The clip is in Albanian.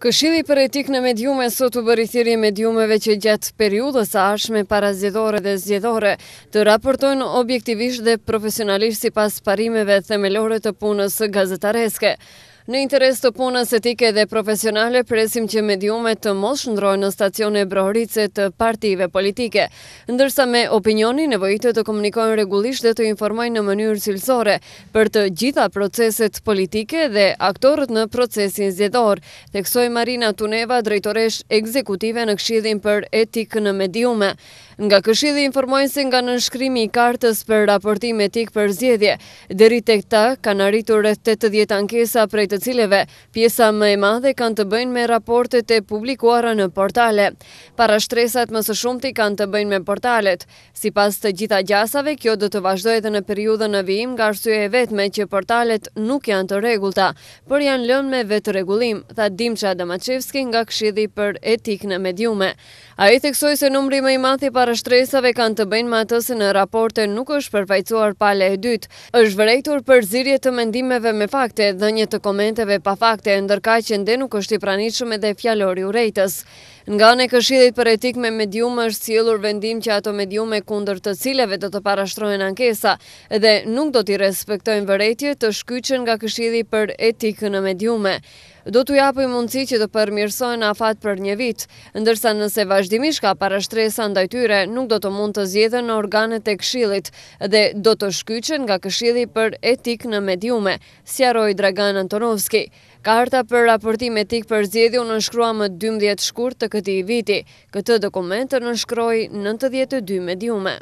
Këshili për etik në medjume sot u bërithiri medjumeve që gjatë periudës ashme para zjedore dhe zjedore të raportojnë objektivisht dhe profesionalisht si pas parimeve themelore të punës gazetareske. Në interes të punës etike dhe profesionale, presim që mediumet të mos shëndrojnë në stacione brohërice të partive politike, ndërsa me opinioni nevojitë të komunikojnë regullisht dhe të informojnë në mënyrë cilësore për të gjitha proceset politike dhe aktorët në procesin zjedor, teksoj Marina Tuneva, drejtoresh ekzekutive në kshidhin për etikë në mediume. Nga këshidhi informojnë se nga nënshkrimi i kartës për raportim etik për zjedje, deri të këta kanë arritur e 80 ankesa prej të cileve, pjesa më e madhe kanë të bëjnë me raportet e publikuara në portale. Para shtresat më së shumëti kanë të bëjnë me portalet. Si pas të gjitha gjasave, kjo dhe të vazhdojtë në periudë në vijim nga rësue e vetme që portalet nuk janë të regullta, për janë lën me vetë regullim, tha Dimqa Damachevski nga këshidhi për etik në mediume. A i theksoj se numri më i madhi para para shtresave kanë të bëjnë më atë se në raporte nuk është përfaqësuar pale e dytë. Është vërejtur përzirje të mendimeve me fakte, dhënje të komenteve pa fakte, ndërka që ende nuk është i pranishëm edhe fjalori urejtës. Nga në këshilit për etik me medium është cilur vendim që ato medium e kunder të cileve do të parashtrojnë ankesa dhe nuk do t'i respektojnë vëretje të shkyqen nga këshidit për etik në mediume. Do t'u japë i mundësi që të përmirsojnë afat për një vit, ndërsa nëse vazhdimish ka parashtresa ndajtyre, nuk do të mund të zjedhe në organet e këshidit dhe do të shkyqen nga këshidit për etik në mediume, sjaroj Dragan Antonovski. Karta për raportim etik për zjedhjo në shkrua më 12 shkur të këti i viti. Këtë dokumentër në shkroj 92 mediume.